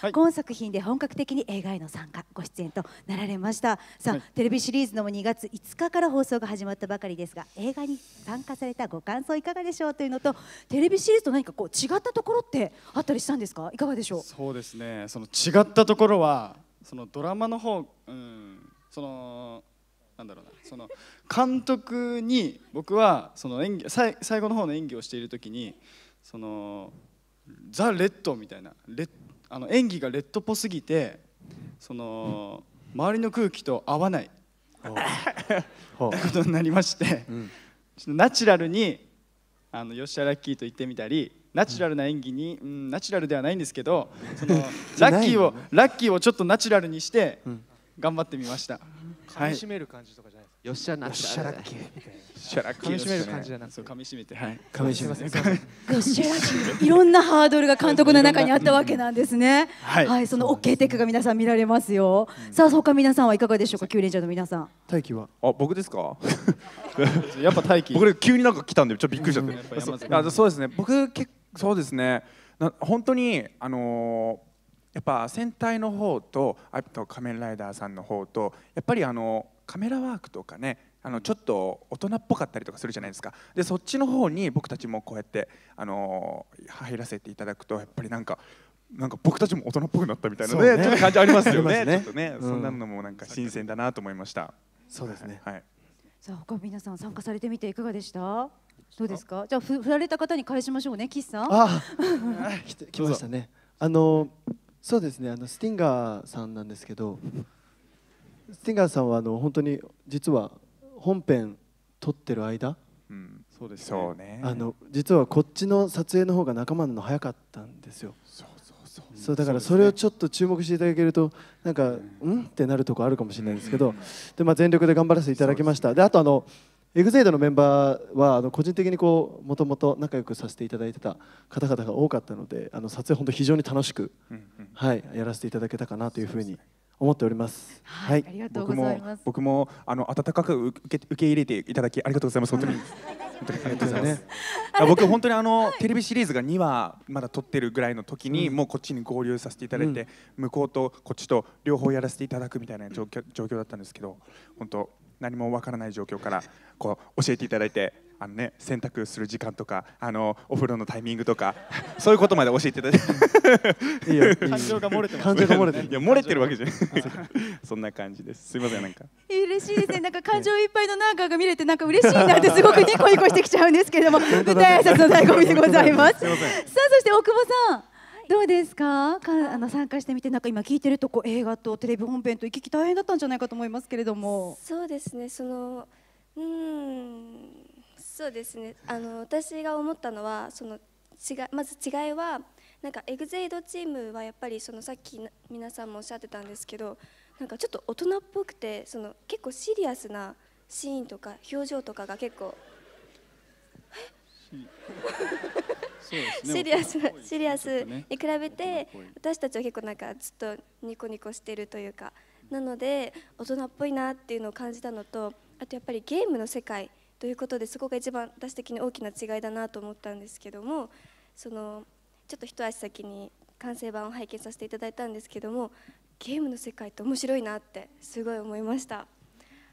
はい、今作品で本格的に映画への参加ご出演となられましたさあ、はい、テレビシリーズの2月5日から放送が始まったばかりですが映画に参加されたご感想いかがでしょうというのとテレビシリーズと何かこう違ったところってあったりしたんですかいかがでしょうそうですねその違ったところはそのドラマの方、うん、そのなんだろうなその監督に僕はその演技最後の方の演技をしている時にそのザ・レッドみたいなレッあの演技がレッドっぽすぎてその周りの空気と合わない ことになりまして、うん、ちょっとナチュラルにあの吉田ラッキーと言ってみたりナチュラルな演技に、うん、ナチュラルではないんですけどそのラッキーを、ラッキーをちょっとナチュラルにして頑張ってみました。うん、はめる感じとかじゃよっしゃなっしゃっけしみ締める感じじゃなくてかみしめてはい噛みしめていろんなハードルが監督の中にあったわけなんですねはい、その OK テックが皆さん見られますよ、うん、さあか皆さんはいかがでしょうかキュウレンジャーの皆さん大気はあ僕ですか やっぱ大気。僕急になんか来たんでちょっとびっくりしちゃって、そうですね僕結そうですね本当にあのやっぱ戦隊の方とあと仮面ライダーさんの方とやっぱりあのカメラワークとかねあのちょっと大人っぽかったりとかするじゃないですかでそっちの方に僕たちもこうやってあの入らせていただくとやっぱりなんかなんか僕たちも大人っぽくなったみたいなね、ね、ちょっと感じありますよねねちょっとね、うん、そんなのもなんか新鮮だなと思いましたそうですねはいさあ他皆さん参加されてみていかがでしたどうですかじゃあ振られた方に返しましょうね岸さんあ 来ましたねあのそうですねあのスティンガーさんなんですけどスティンガーさんはあの本当に実は本編撮ってる間、うん、そうですね、ね、あの実はこっちの撮影の方が仲間の早かったんですよそうそうそうそうだからそれをちょっと注目していただけるとなんか、うん、うんってなるとこあるかもしれないですけど、うん、でまあ、全力で頑張らせていただきましたで、ね、あとあのエグゼイドのメンバーはあの個人的にこうもともと仲良くさせていただいてた方々が多かったのであの撮影本当非常に楽しく、うんうん、はい、やらせていただけたかなというふうに思っております。はい、はい、僕も僕もあの温かく受け受け入れていただきありがとうございます本当に。本当にね、僕本当にあの、はい、テレビシリーズが2話まだ撮ってるぐらいの時に、うん、もうこっちに合流させていただいて、うん、向こうとこっちと両方やらせていただくみたいな状況状況だったんですけど本当何もわからない状況からこう教えていただいてあの、ね、洗濯する時間とかあのお風呂のタイミングとか そういうことまで教えていただいて 感情が漏れてます、感情が漏れてるいや漏れてるわけじゃないそんな感じですすいませんなんか嬉しいですねなんか感情いっぱいのなんかが見れてなんか嬉しいなってすごくニコニコしてきちゃうんですけれども舞台挨拶の醍醐味でございますさあそして大久保さんどうですかかあの参加してみてなんか今聞いてるとこ映画とテレビ本編と行き来大変だったんじゃないかと思いますけれどもそうですねそのうんそうですねあの私が思ったのはその違まず違いはなんかエグゼイドチームはやっぱりそのさっき皆さんもおっしゃってたんですけどなんかちょっと大人っぽくてその結構シリアスなシーンとか表情とかが結構シリアスなシリアスに比べて私たちは結構なんかずっとニコニコしてるというかなので大人っぽいなっていうのを感じたのとあとやっぱりゲームの世界ということでそこが一番私的に大きな違いだなと思ったんですけどもそのちょっと一足先に完成版を拝見させていただいたんですけどもゲームの世界って面白いなってすごい思いました。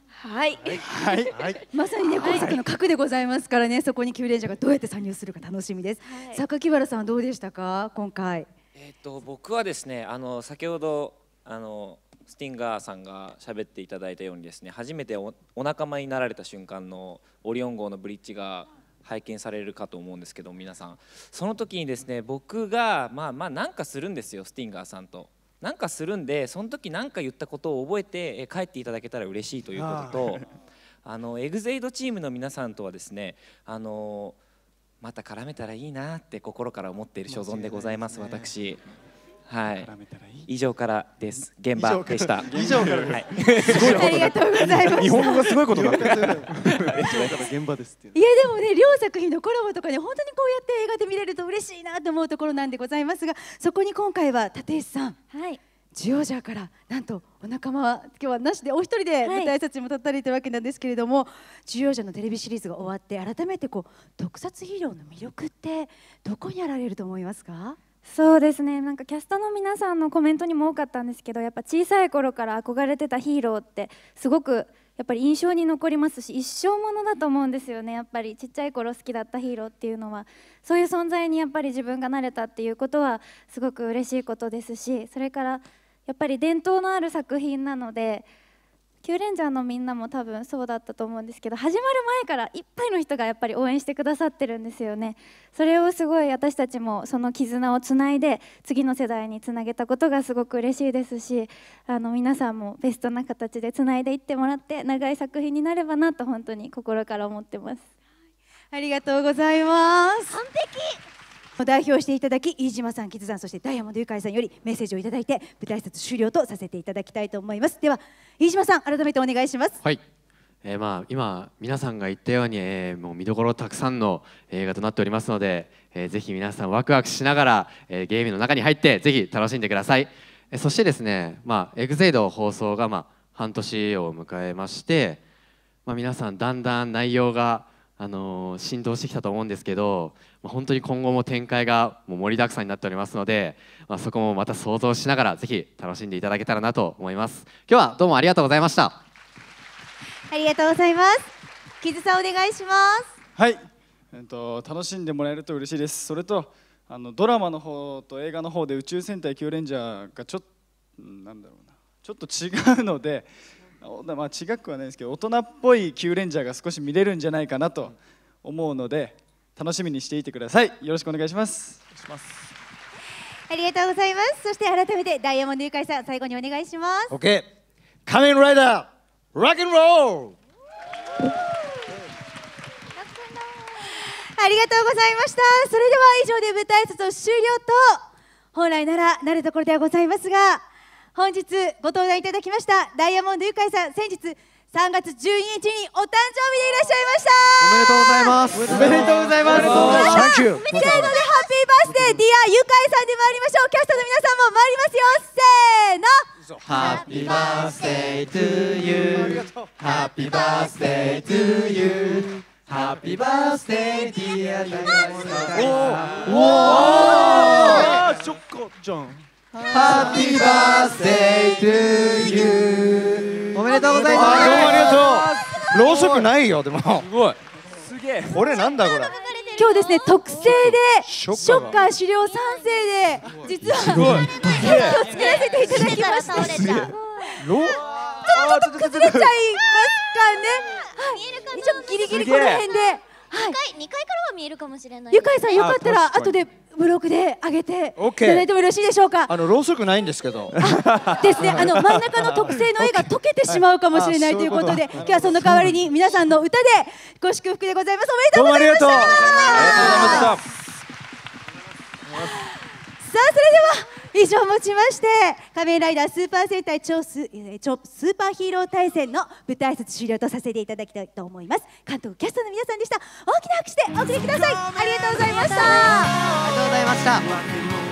はい、はい、はい、まさにね、今作の核でございますからね、そこにキュウレンジがどうやって参入するか楽しみです。はい、榊原さん、どうでしたか、今回。えっ、ー、と、僕はですね、あの、先ほど、あの、スティンガーさんが喋っていただいたようにですね初めておお仲間になられた瞬間のオリオン号のブリッジが拝見されるかと思うんですけど皆さんその時にですね僕がまあまあなんかするんですよスティンガーさんとなんかするんでその時何か言ったことを覚えて帰っていただけたら嬉しいということと あのエグゼイドチームの皆さんとはですねあのまた絡めたらいいなって心から思っている所存でございます私。はい。以上からです。現場でした。以上から。はい。ありがとうございます。日本語がすごいことだ。現場ですいやでもね両作品のコラボとかね本当にこうやって映画で見れると嬉しいなと思うところなんでございますが、そこに今回は立石さん。はい。ジオジャからなんとお仲間は今日はなしでお一人で舞台挨拶も立ったりというわけなんですけれども、はい、ジオジャのテレビシリーズが終わって改めてこう特撮ヒーローの魅力ってどこにあられると思いますか？そうですねなんかキャストの皆さんのコメントにも多かったんですけどやっぱ小さい頃から憧れてたヒーローってすごくやっぱり印象に残りますし一生ものだと思うんですよねやっぱりちっちゃい頃好きだったヒーローっていうのはそういう存在にやっぱり自分がなれたっていうことはすごく嬉しいことですしそれからやっぱり伝統のある作品なのでキューレンジャーのみんなも多分そうだったと思うんですけど始まる前からいっぱいの人がやっぱり応援してくださってるんですよねそれをすごい私たちもその絆をつないで次の世代につなげたことがすごく嬉しいですしあの皆さんもベストな形でつないでいってもらって長い作品になればなと本当に心から思ってますありがとうございます完璧代表していただき飯島さん、キズさんそしてダイヤモンドユカイさんよりメッセージをいただいて舞台挨拶終了とさせていただきたいと思いますでは飯島さん改めてお願いします。はいえまあ今皆さんが言ったように、えもう見どころたくさんの映画となっておりますので、えぜひ皆さんワクワクしながら、えー、ゲームの中に入ってぜひ楽しんでください、えそしてですね、まあ、エグゼイド放送が、まあ、半年を迎えまして、まあ、皆さんだんだん内容があの浸透してきたと思うんですけど、まあ、本当に今後も展開がもう盛りだくさんになっておりますので、まあ、そこもまた想像しながらぜひ楽しんでいただけたらなと思います今日はどうもありがとうございましたありがとうございますキズさんお願いしますはい、えっと、楽しんでもらえると嬉しいですそれとあのドラマの方と映画の方で宇宙戦隊キューレンジャーがちょなんだろうなちょっと違うので、まあ、違くはないですけど大人っぽいキューレンジャーが少し見れるんじゃないかなと思うので楽しみにしていてくださいよろしくお願いしますありがとうございますそして改めてダイヤモンドユカイさん最後にお願いします OK 仮面ライダーロックンロールありがとうございましたそれでは以上で舞台挨拶終了と本来ならなるところではございますが本日ご登壇いただきましたダイヤモンドユカイさん先日3月12日にお誕生日でいらっしゃいましたおめでとうございますおめでとうございますせーのでハッピーバースデーディアユカイさんで参りましょうキャストの皆さんも参りますよせーのハッピーバースデートゥーユーハッピーバースデートゥーユーハッピーバースデーディアユカイさんおおおおおおハッピーバースデー h d ー y t おめでとうございますどうもありがとうろうそくないよでもすごいすげえこれなんだこれ今日ですね特製でショッカー狩猟賛世で実はケーキを作らせていただきましたすげえちょっと崩れちゃいますかねはい一応ギリギリこの辺ではい2階からは見えるかもしれないゆかいさんよかったら後でブロックで上げていただいてもよろしいでしょうか。あのろうそくないんですけど。ですね。あの真ん中の特性の絵が溶けてしまうかもしれないということで、今日はその代わりに皆さんの歌でご祝福でございます。おめでとうございました。さあそれでは。以上もちまして仮面ライダースーパー戦隊超ス超スーパーヒーロー対戦の舞台挨拶終了とさせていただきたいと思います監督キャストの皆さんでした大きな拍手でお送りくださいありがとうございましたありがとうございました